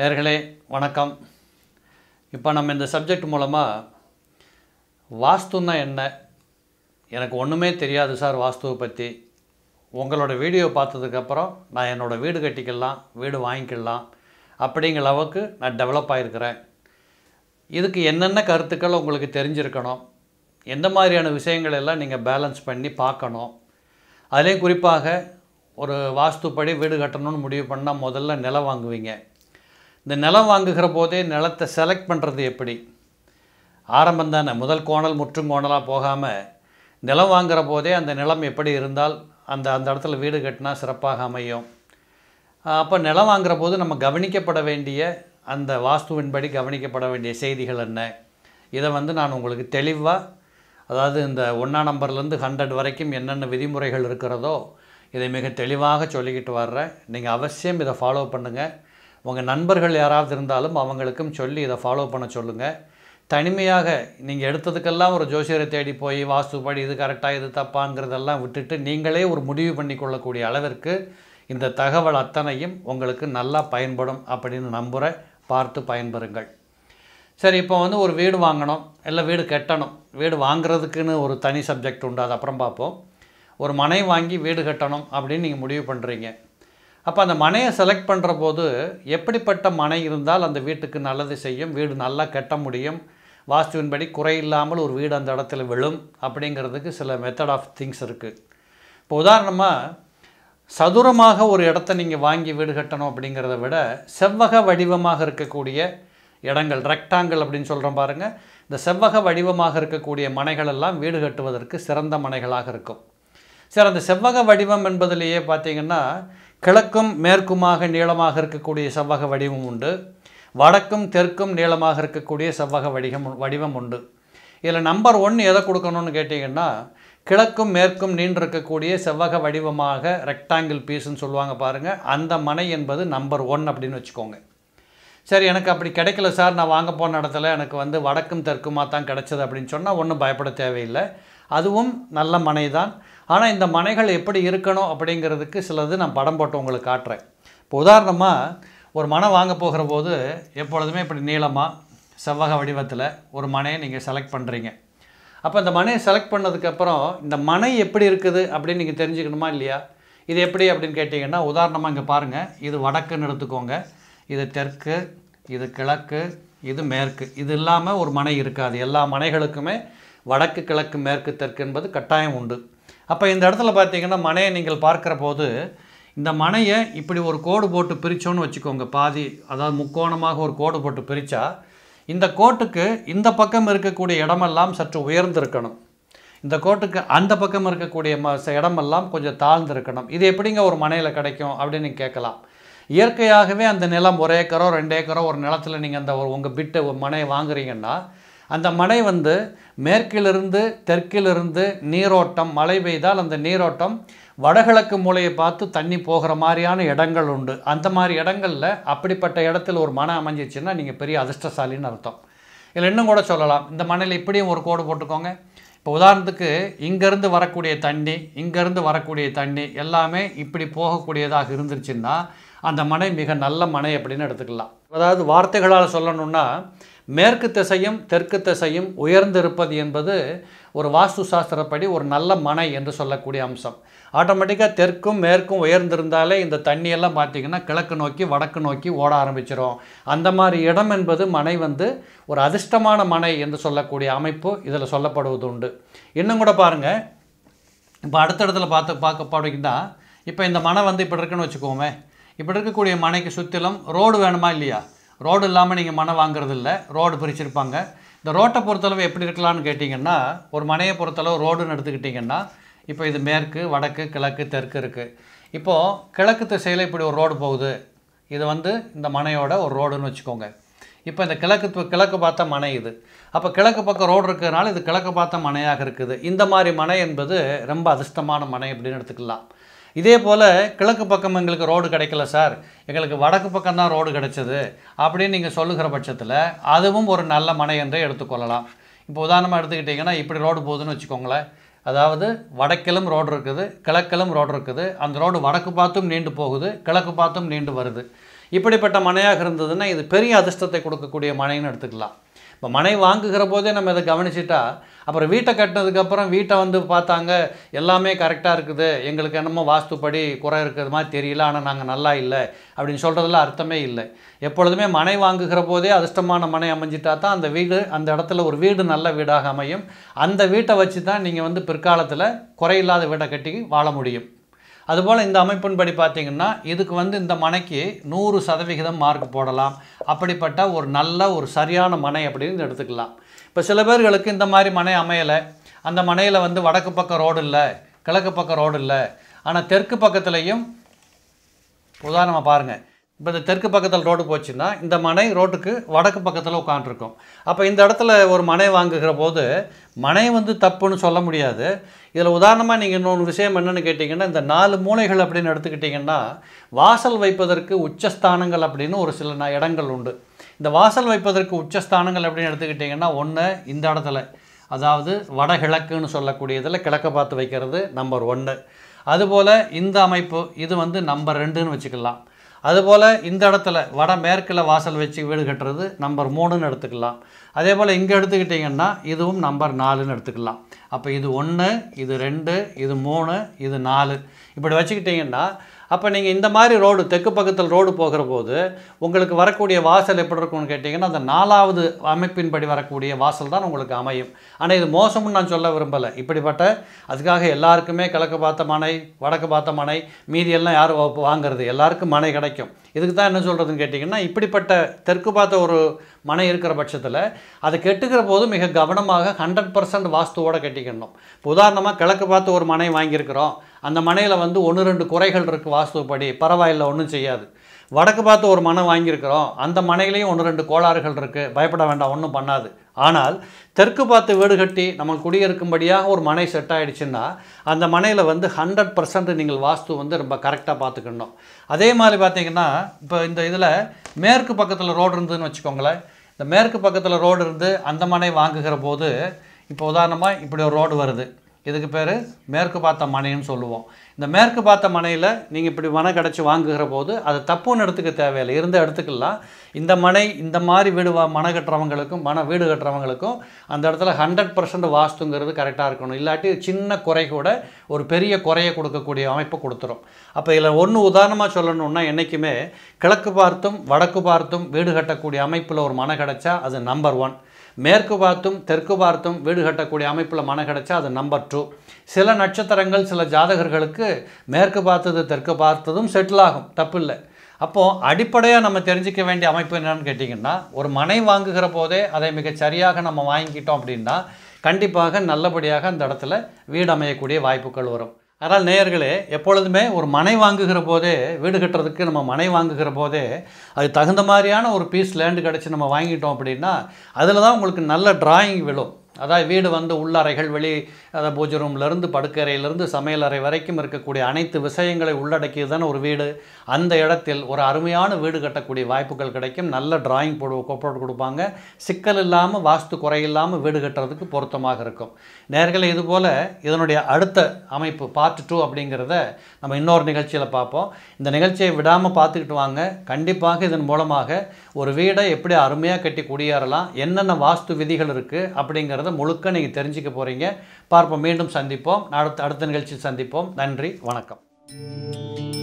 நேர்களே வணக்கம் இப்போ நம்ம இந்த சப்ஜெக்ட் மூலமாக வாஸ்துன்னா என்ன எனக்கு ஒன்றுமே தெரியாது சார் வாஸ்துவை பற்றி உங்களோட வீடியோ பார்த்ததுக்கப்புறம் நான் என்னோடய வீடு கட்டிக்கலாம் வீடு வாங்கிக்கலாம் அப்படிங்கிற அளவுக்கு நான் டெவலப் ஆகிருக்கிறேன் இதுக்கு என்னென்ன கருத்துக்கள் உங்களுக்கு தெரிஞ்சிருக்கணும் எந்த மாதிரியான விஷயங்கள் எல்லாம் நீங்கள் பேலன்ஸ் பண்ணி பார்க்கணும் அதுலேயும் குறிப்பாக ஒரு வாஸ்துப்படி வீடு கட்டணும்னு முடிவு பண்ணால் முதல்ல நிலம் வாங்குவீங்க இந்த நிலம் வாங்குகிற போதே நிலத்தை செலக்ட் பண்ணுறது எப்படி ஆரம்பம் தானே முதல் கோணல் முற்றும் கோணலாக போகாமல் நிலம் வாங்குகிற போதே அந்த நிலம் எப்படி இருந்தால் அந்த அந்த இடத்துல வீடு கட்டினா சிறப்பாக அமையும் அப்போ நிலம் வாங்குகிற போது நம்ம கவனிக்கப்பட வேண்டிய அந்த வாஸ்துவின்படி கவனிக்கப்பட வேண்டிய செய்திகள் என்ன இதை வந்து நான் உங்களுக்கு தெளிவாக அதாவது இந்த ஒன்றா நம்பர்லேருந்து ஹண்ட்ரட் வரைக்கும் என்னென்ன விதிமுறைகள் இருக்கிறதோ இதை மிக தெளிவாக சொல்லிக்கிட்டு வர்றேன் நீங்கள் அவசியம் இதை ஃபாலோ பண்ணுங்கள் உங்கள் நண்பர்கள் யாராவது இருந்தாலும் அவங்களுக்கும் சொல்லி இதை ஃபாலோ பண்ண சொல்லுங்கள் தனிமையாக நீங்கள் எடுத்ததுக்கெல்லாம் ஒரு ஜோசியரை தேடி போய் வாஸ்துப்படி இது கரெக்டாக இது தப்பாங்கிறதெல்லாம் விட்டுட்டு நீங்களே ஒரு முடிவு பண்ணி கொள்ளக்கூடிய அளவிற்கு இந்த தகவல் அத்தனையும் உங்களுக்கு நல்லா பயன்படும் அப்படின்னு நம்புகிற பார்த்து பயன்பெறுங்கள் சரி இப்போ வந்து ஒரு வீடு வாங்கணும் இல்லை வீடு கட்டணும் வீடு வாங்குறதுக்குன்னு ஒரு தனி சப்ஜெக்ட் உண்டு அது அப்புறம் பார்ப்போம் ஒரு மனை வாங்கி வீடு கட்டணும் அப்படின்னு நீங்கள் முடிவு பண்ணுறீங்க அப்போ அந்த மனையை செலக்ட் பண்ணுற போது எப்படிப்பட்ட மனை இருந்தால் அந்த வீட்டுக்கு நல்லது செய்யும் வீடு நல்லா கட்ட முடியும் வாஸ்துவின்படி குறையில்லாமல் ஒரு வீடு அந்த இடத்துல விழும் அப்படிங்கிறதுக்கு சில மெத்தட் ஆஃப் திங்ஸ் இருக்குது இப்போ உதாரணமாக சதுரமாக ஒரு இடத்த நீங்கள் வாங்கி வீடு கட்டணும் அப்படிங்கிறத விட செவ்வக வடிவமாக இருக்கக்கூடிய இடங்கள் ரெக்டாங்கல் அப்படின்னு சொல்கிறோம் பாருங்கள் இந்த செவ்வக வடிவமாக இருக்கக்கூடிய மனைகளெல்லாம் வீடு கட்டுவதற்கு சிறந்த மனைகளாக இருக்கும் சார் அந்த செவ்வக வடிவம் என்பதிலேயே பார்த்திங்கன்னா கிழக்கும் மேற்குமாக நீளமாக இருக்கக்கூடிய செவ்வக வடிவம் உண்டு வடக்கும் தெற்கும் நீளமாக இருக்கக்கூடிய செவ்வக வடிகம் வடிவம் உண்டு இதில் நம்பர் ஒன் எதை கொடுக்கணும்னு கேட்டிங்கன்னா கிழக்கும் மேற்கும் நீண்டிருக்கக்கூடிய செவ்வக வடிவமாக ரெக்டாங்கிள் பீஸ்ன்னு சொல்லுவாங்க பாருங்கள் அந்த மனை என்பது நம்பர் ஒன் அப்படின்னு வச்சுக்கோங்க சரி எனக்கு அப்படி கிடைக்கல சார் நான் வாங்க போன இடத்துல எனக்கு வந்து வடக்கும் தெற்குமாக தான் கிடச்சது அப்படின்னு சொன்னால் ஒன்றும் பயப்பட தேவையில்லை அதுவும் நல்ல மனை தான் ஆனால் இந்த மனைகள் எப்படி இருக்கணும் அப்படிங்கிறதுக்கு சிலது நான் படம் போட்டு உங்களுக்கு காட்டுறேன் இப்போ உதாரணமாக ஒரு மனை வாங்க போகிற போது எப்பொழுதுமே இப்படி நீளமாக செவ்வக வடிவத்தில் ஒரு மனையை நீங்கள் செலக்ட் பண்ணுறீங்க அப்போ இந்த மனையை செலக்ட் பண்ணதுக்கப்புறம் இந்த மனை எப்படி இருக்குது அப்படின்னு நீங்கள் தெரிஞ்சுக்கணுமா இல்லையா இது எப்படி அப்படின்னு கேட்டிங்கன்னா உதாரணமாக இங்கே பாருங்கள் இது வடக்குன்னு எடுத்துக்கோங்க இது தெற்கு இது கிழக்கு இது மேற்கு இது இல்லாமல் ஒரு மனை இருக்காது எல்லா மனைகளுக்குமே வடக்கு கிழக்கு மேற்கு தெற்கு என்பது கட்டாயம் உண்டு அப்போ இந்த இடத்துல பார்த்தீங்கன்னா மனையை நீங்கள் பார்க்குற போது இந்த மனையை இப்படி ஒரு கோடு போட்டு பிரித்தோன்னு வச்சுக்கோங்க பாதி அதாவது முக்கோணமாக ஒரு கோடு போட்டு பிரித்தா இந்த கோட்டுக்கு இந்த பக்கம் இருக்கக்கூடிய இடமெல்லாம் சற்று உயர்ந்திருக்கணும் இந்த கோட்டுக்கு அந்த பக்கம் இருக்கக்கூடிய ம இடமெல்லாம் கொஞ்சம் தாழ்ந்திருக்கணும் இது எப்படிங்க ஒரு மனையில் கிடைக்கும் அப்படின்னு நீங்கள் கேட்கலாம் இயற்கையாகவே அந்த நிலம் ஒரு ஏக்கரோ ரெண்டு ஏக்கரோ ஒரு நிலத்தில் நீங்கள் அந்த ஒரு உங்கள் பிட்டு மனையை வாங்குறீங்கன்னா அந்த மழை வந்து மேற்கிலிருந்து தெற்கிலிருந்து நீரோட்டம் மழை பெய்தால் அந்த நீரோட்டம் வடகிழக்கு மூலையை பார்த்து தண்ணி போகிற மாதிரியான இடங்கள் உண்டு அந்த மாதிரி இடங்களில் அப்படிப்பட்ட இடத்துல ஒரு மனை அமைஞ்சிச்சுன்னா நீங்கள் பெரிய அதிர்ஷ்டசாலின்னு அர்த்தம் இதில் இன்னும் கூட சொல்லலாம் இந்த மனையில் இப்படியும் ஒரு கோடு போட்டுக்கோங்க இப்போ உதாரணத்துக்கு இங்கேருந்து வரக்கூடிய தண்ணி இங்கேருந்து வரக்கூடிய தண்ணி எல்லாமே இப்படி போகக்கூடியதாக இருந்துருச்சுன்னா அந்த மனை மிக நல்ல மனை அப்படின்னு எடுத்துக்கலாம் அதாவது வார்த்தைகளால் சொல்லணும்னா மேற்கு திசையும் தெற்கு திசையும் உயர்ந்திருப்பது என்பது ஒரு வாஸ்து சாஸ்திரப்படி ஒரு நல்ல மனை என்று சொல்லக்கூடிய அம்சம் ஆட்டோமேட்டிக்காக தெற்கும் மேற்கும் உயர்ந்திருந்தாலே இந்த தண்ணியெல்லாம் பார்த்திங்கன்னா கிழக்கு நோக்கி வடக்கு நோக்கி ஓட ஆரம்பிச்சிடும் அந்த மாதிரி இடம் என்பது மனை வந்து ஒரு அதிர்ஷ்டமான மனை என்று சொல்லக்கூடிய அமைப்பு இதில் சொல்லப்படுவது உண்டு இன்னும் கூட பாருங்கள் இப்போ அடுத்த இடத்துல பார்த்து பார்க்க போனீங்கன்னா இப்போ இந்த மனை வந்து இப்படி இருக்குன்னு வச்சுக்கோமே இப்படி இருக்கக்கூடிய மனைக்கு சுற்றிலும் ரோடு வேணுமா இல்லையா ரோடு இல்லாமல் நீங்கள் மனை வாங்குறது இல்லை ரோடு பிரிச்சிருப்பாங்க இந்த ரோட்டை பொறுத்தளவு எப்படி இருக்கலாம்னு கேட்டிங்கன்னா ஒரு மனையை பொறுத்தளவு ரோடுன்னு எடுத்துக்கிட்டிங்கன்னா இப்போ இது மேற்கு வடக்கு கிழக்கு தெற்கு இருக்குது இப்போது கிழக்கு திசையில் இப்படி ஒரு ரோடு போகுது இது வந்து இந்த மனையோட ஒரு ரோடுன்னு வச்சுக்கோங்க இப்போ இந்த கிழக்கு கிழக்கு பார்த்த மனை இது அப்போ கிழக்கு பக்கம் ரோடு இருக்கிறதுனால இது கிழக்கு பார்த்த மனையாக இருக்குது இந்த மாதிரி மனை என்பது ரொம்ப அதிர்ஷ்டமான மனை அப்படின்னு எடுத்துக்கலாம் இதே போல் கிழக்கு பக்கம் எங்களுக்கு ரோடு கிடைக்கல சார் எங்களுக்கு வடக்கு பக்கம் தான் ரோடு கிடைச்சது அப்படின்னு நீங்கள் சொல்லுகிற பட்சத்தில் அதுவும் ஒரு நல்ல மனை என்றே எடுத்துக்கொள்ளலாம் இப்போ உதாரணமாக எடுத்துக்கிட்டிங்கன்னா இப்படி ரோடு போகுதுன்னு வச்சுக்கோங்களேன் அதாவது வடக்கிலும் ரோடு இருக்குது கிழக்கிலும் ரோடு இருக்குது அந்த ரோடு வடக்கு பார்த்தும் நீண்டு போகுது கிழக்கு பார்த்தும் நீண்டு வருது இப்படிப்பட்ட மனையாக இருந்ததுன்னா இது பெரிய அதிர்ஷ்டத்தை கொடுக்கக்கூடிய மனைன்னு எடுத்துக்கலாம் இப்போ மனை வாங்குகிற போதே நம்ம இதை கவனிச்சிட்டா அப்புறம் வீட்டை கட்டினதுக்கப்புறம் வீட்டை வந்து பார்த்தாங்க எல்லாமே கரெக்டாக இருக்குது எங்களுக்கு என்னமோ வாஸ்துப்படி குறை இருக்கிறது மாதிரி தெரியல ஆனால் நாங்கள் நல்லா இல்லை அப்படின்னு சொல்கிறதுல அர்த்தமே இல்லை எப்பொழுதுமே மனை வாங்குகிற போதே அதிர்ஷ்டமான மனை அமைஞ்சிட்டா தான் அந்த வீடு அந்த இடத்துல ஒரு வீடு நல்ல வீடாக அமையும் அந்த வீட்டை வச்சு தான் நீங்கள் வந்து பிற்காலத்தில் குறையில்லாத வீடை கட்டி வாழ முடியும் அதுபோல் இந்த அமைப்பின்படி பார்த்திங்கன்னா இதுக்கு வந்து இந்த மனைக்கு நூறு சதவிகிதம் மார்க் போடலாம் அப்படிப்பட்ட ஒரு நல்ல ஒரு சரியான மனை அப்படின்னு எடுத்துக்கலாம் இப்போ சில பேர்களுக்கு இந்த மாதிரி மனை அமையலை அந்த மனையில் வந்து வடக்கு பக்கம் ரோடு இல்லை கிழக்கு பக்கம் ரோடு இல்லை ஆனால் தெற்கு பக்கத்துலேயும் உதாரணமாக பாருங்கள் இப்போ இந்த தெற்கு பக்கத்தில் ரோடு போச்சுன்னா இந்த மனை ரோட்டுக்கு வடக்கு பக்கத்தில் உட்காண்ட்ருக்கும் அப்போ இந்த இடத்துல ஒரு மனை வாங்குகிற போது மனை வந்து தப்புன்னு சொல்ல முடியாது இதில் உதாரணமாக நீங்கள் இன்னொன்று விஷயம் என்னென்னு கேட்டிங்கன்னா இந்த நாலு மூளைகள் அப்படின்னு எடுத்துக்கிட்டிங்கன்னா வாசல் வைப்பதற்கு உச்சஸ்தானங்கள் அப்படின்னு ஒரு சில இடங்கள் உண்டு இந்த வாசல் வைப்பதற்கு உச்சஸ்தானங்கள் அப்படின்னு எடுத்துக்கிட்டிங்கன்னா ஒன்று இந்த இடத்துல அதாவது வடகிழக்குன்னு சொல்லக்கூடியதில் கிழக்க பார்த்து வைக்கிறது நம்பர் ஒன்று அதுபோல் இந்த அமைப்பு இது வந்து நம்பர் ரெண்டுன்னு வச்சுக்கலாம் அதுபோல் இந்த இடத்துல வட மேற்கில் வாசல் வச்சு வீடு கட்டுறது நம்பர் மூணுன்னு எடுத்துக்கலாம் அதே போல் இங்கே எடுத்துக்கிட்டிங்கன்னா இதுவும் நம்பர் நாலுன்னு எடுத்துக்கலாம் அப்போ இது ஒன்று இது ரெண்டு இது மூணு இது நாலு இப்படி வச்சுக்கிட்டிங்கன்னா அப்போ நீங்கள் இந்த மாதிரி ரோடு தெற்கு பக்கத்தில் ரோடு போகிற போது உங்களுக்கு வரக்கூடிய வாசல் எப்படி இருக்கும்னு கேட்டிங்கன்னா அந்த நாலாவது அமைப்பின்படி வரக்கூடிய வாசல் தான் உங்களுக்கு அமையும் ஆனால் இது மோசம்னு நான் சொல்ல விரும்பலை இப்படிப்பட்ட அதுக்காக எல்லாருக்குமே கிழக்கு பார்த்த மனை வடக்கு பார்த்த மனை மீதியெல்லாம் யாரும் வாங்குறது எல்லாருக்கும் மனை கிடைக்கும் இதுக்கு தான் என்ன சொல்கிறதுன்னு கேட்டிங்கன்னா இப்படிப்பட்ட தெற்கு பார்த்த ஒரு மனை இருக்கிற பட்சத்தில் அதை கெட்டுக்கிற போது மிக கவனமாக ஹண்ட்ரட் பர்சன்ட் வாஸ்துவோடு கட்டிக்கணும் இப்போ உதாரணமாக கிழக்கு பார்த்து ஒரு மனை வாங்கியிருக்கிறோம் அந்த மனையில் வந்து ஒன்று ரெண்டு குறைகள் இருக்குது வாஸ்துப்படி பரவாயில்லை ஒன்றும் செய்யாது வடக்கு பார்த்து ஒரு மனை வாங்கியிருக்கிறோம் அந்த மனையிலையும் ஒன்று ரெண்டு கோளாறுகள் இருக்குது பயப்பட வேண்டாம் ஒன்றும் பண்ணாது ஆனால் தெற்கு பார்த்து வீடு கட்டி நம்ம குடியிருக்கும்படியாக ஒரு மனை செட் ஆகிடுச்சுன்னா அந்த மனையில் வந்து ஹண்ட்ரட் பர்சன்ட் நீங்கள் வாஸ்து வந்து ரொம்ப கரெக்டாக பார்த்துக்கணும் அதே மாதிரி பார்த்திங்கன்னா இப்போ இந்த இதில் மேற்கு பக்கத்தில் ரோடு இருந்ததுன்னு வச்சுக்கோங்களேன் இந்த மேற்கு பக்கத்தில் ரோடு இருந்து அந்த மனை வாங்குகிற போது இப்போ உதாரணமாக இப்படி ஒரு ரோடு வருது இதுக்கு பேர் மேற்கு பார்த்த மனைன்னு சொல்லுவோம் இந்த மேற்கு பார்த்த மனையில் நீங்கள் இப்படி மனை கிடச்சி வாங்குகிற போது அது தப்புன்னு எடுத்துக்க தேவையில்லை இருந்த இடத்துக்கெல்லாம் இந்த மனை இந்த மாதிரி வீடு வா மனை கட்டுறவங்களுக்கும் மன வீடு கட்டுறவங்களுக்கும் அந்த இடத்துல ஹண்ட்ரட் பர்சன்ட் வாஸ்துங்கிறது கரெக்டாக இருக்கணும் இல்லாட்டி சின்ன குறை கூட ஒரு பெரிய குறையை கொடுக்கக்கூடிய அமைப்பு கொடுத்துரும் அப்போ இதில் ஒன்று உதாரணமாக சொல்லணுன்னா என்றைக்குமே கிழக்கு பார்த்தும் வடக்கு பார்த்தும் வீடு கட்டக்கூடிய அமைப்பில் ஒரு மனை கிடச்சா அது நம்பர் ஒன் மேற்கு பார்த்தும் தெற்கு பார்த்தும் வீடு கட்டக்கூடிய அமைப்பில் மனை கிடச்சா அது நம்பர் டூ சில நட்சத்திரங்கள் சில ஜாதகர்களுக்கு மேற்கு பார்த்தது தெற்கு பார்த்ததும் செட்டில் ஆகும் தப்பில்லை அப்போது அடிப்படையாக நம்ம தெரிஞ்சிக்க வேண்டிய அமைப்பு என்னென்னு கேட்டிங்கன்னா ஒரு மனை வாங்குகிற போதே அதை மிக சரியாக நம்ம வாங்கிக்கிட்டோம் அப்படின்னா கண்டிப்பாக நல்லபடியாக அந்த இடத்துல வீடு அமையக்கூடிய வாய்ப்புகள் வரும் அதனால் நேயர்களே எப்பொழுதுமே ஒரு மனை வாங்குகிற போதே வீடு கட்டுறதுக்கு நம்ம மனை வாங்குகிற போதே அது தகுந்த மாதிரியான ஒரு பீஸ் லேண்டு கிடச்சி நம்ம வாங்கிட்டோம் அப்படின்னா அதில் தான் உங்களுக்கு நல்ல டிராயிங் விழும் அதாவது வீடு வந்து உள்ளறைகள் வெளி அதை பூஜை ரூம்லேருந்து படுக்கறையிலேருந்து சமையலறை வரைக்கும் இருக்கக்கூடிய அனைத்து விஷயங்களை உள்ளடக்கியது தானே ஒரு வீடு அந்த இடத்தில் ஒரு அருமையான வீடு கட்டக்கூடிய வாய்ப்புகள் கிடைக்கும் நல்ல டிராயிங் போடு போட்டு கொடுப்பாங்க சிக்கல் இல்லாமல் வாஸ்து குறையில்லாமல் வீடு கட்டுறதுக்கு பொருத்தமாக இருக்கும் நேர்களை இதுபோல் இதனுடைய அடுத்த அமைப்பு பார்ட் டூ அப்படிங்கிறத நம்ம இன்னொரு நிகழ்ச்சியில் பார்ப்போம் இந்த நிகழ்ச்சியை விடாமல் பார்த்துக்கிட்டு வாங்க கண்டிப்பாக இதன் மூலமாக ஒரு வீடை எப்படி அருமையாக கட்டி குடியேறலாம் என்னென்ன வாஸ்து விதிகள் இருக்குது அப்படிங்கிற அப்படிங்கிறத முழுக்க நீங்கள் தெரிஞ்சுக்க போகிறீங்க பார்ப்போம் மீண்டும் சந்திப்போம் அடுத்த அடுத்த நிகழ்ச்சியில் சந்திப்போம் நன்றி வணக்கம்